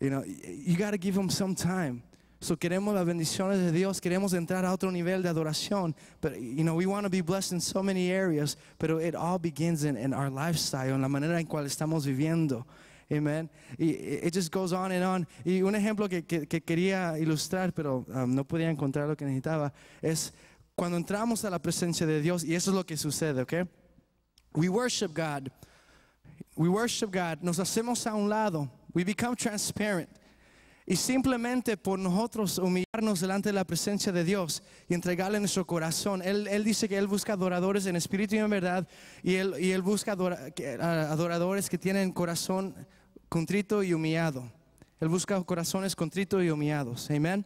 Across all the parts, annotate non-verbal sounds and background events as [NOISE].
You know, you got to give them some time. So queremos las bendiciones de Dios, queremos entrar a otro nivel de adoración. But, you know, we want to be blessed in so many areas, pero it all begins in, in our lifestyle, en la manera en cual estamos viviendo. Amen. it just goes on and on. Y un ejemplo que, que, que quería ilustrar, pero um, no podía encontrar lo que necesitaba, es cuando entramos a la presencia de Dios, y eso es lo que sucede, ¿ok? We worship God. We worship God. Nos hacemos a un lado. We become transparent. Y simplemente por nosotros humillarnos delante de la presencia de Dios y entregarle nuestro corazón. Él, él dice que Él busca adoradores en espíritu y en verdad. Y Él, y él busca adoradores que tienen corazón contrito y humillado. Él busca corazones contrito y humillados. Amen.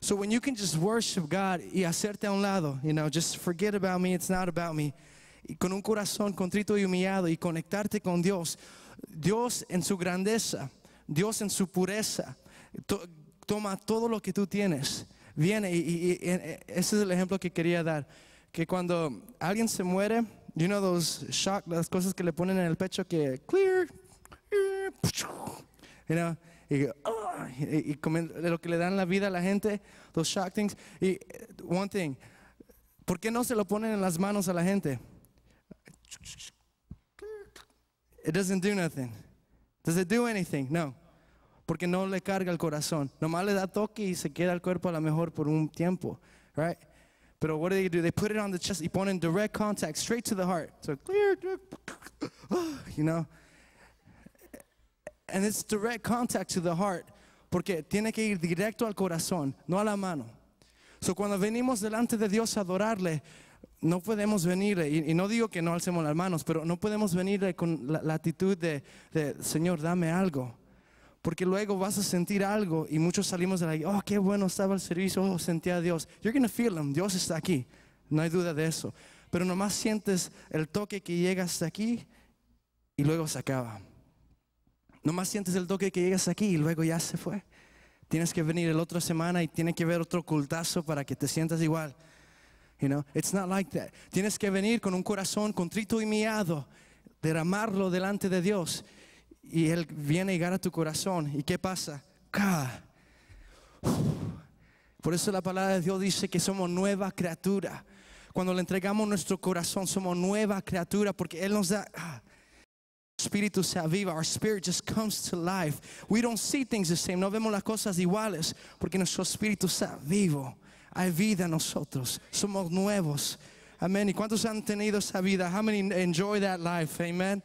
So when you can just worship God y hacerte a un lado, you know, just forget about me, it's not about me. Y con un corazón contrito y humillado y conectarte con Dios Dios en su grandeza, Dios en su pureza, toma todo lo que tú tienes, viene y, e, e, ese es el ejemplo que quería dar, que cuando alguien se muere, you know those shock, las cosas que le ponen en el pecho que clear, you know, y, y, lo que le dan la vida a la gente, those shock things, y one thing, ¿por qué no se lo ponen en las manos a la gente? It doesn't do nothing. Does it do anything? No. Porque no le carga el corazón. Nomás le da toque y se queda el cuerpo a lo mejor por un tiempo. Right? But what do they do? They put it on the chest, you put in direct contact, straight to the heart. So clear, [SIGHS] you know. And it's direct contact to the heart, porque tiene que ir directo al corazón, no a la mano. So cuando venimos delante de Dios a adorarle, no podemos venir, y, no digo que no alcemos las manos, pero no podemos venir eh, con la, actitud de, Señor, dame algo. Porque luego vas a sentir algo y muchos salimos de la oh, qué bueno estaba el servicio, oh, a Dios. You're going to feel Him, Dios está aquí, no hay duda de eso. Pero nomás sientes el toque que llega hasta aquí y luego se acaba. Nomás sientes el toque que llegas aquí y luego ya se fue. Tienes que venir la otra semana y tiene que haber otro cultazo para que te sientas igual. You it's not like that. Tienes que venir con un corazón contrito y miado, derramarlo delante de Dios. Y Él viene y a tu corazón. ¿Y qué pasa? Por eso la palabra de Dios dice que somos nueva criatura. Cuando le entregamos nuestro corazón, somos nueva criatura porque Él nos da. Nuestro ah, Espíritu se aviva, our spirit just comes to life. We don't see things the same, no vemos las cosas iguales porque nuestro espíritu está vivo. Hay vida nosotros. Somos nuevos. Amén. ¿Y cuántos han tenido esa vida? How many enjoy that life? Amen.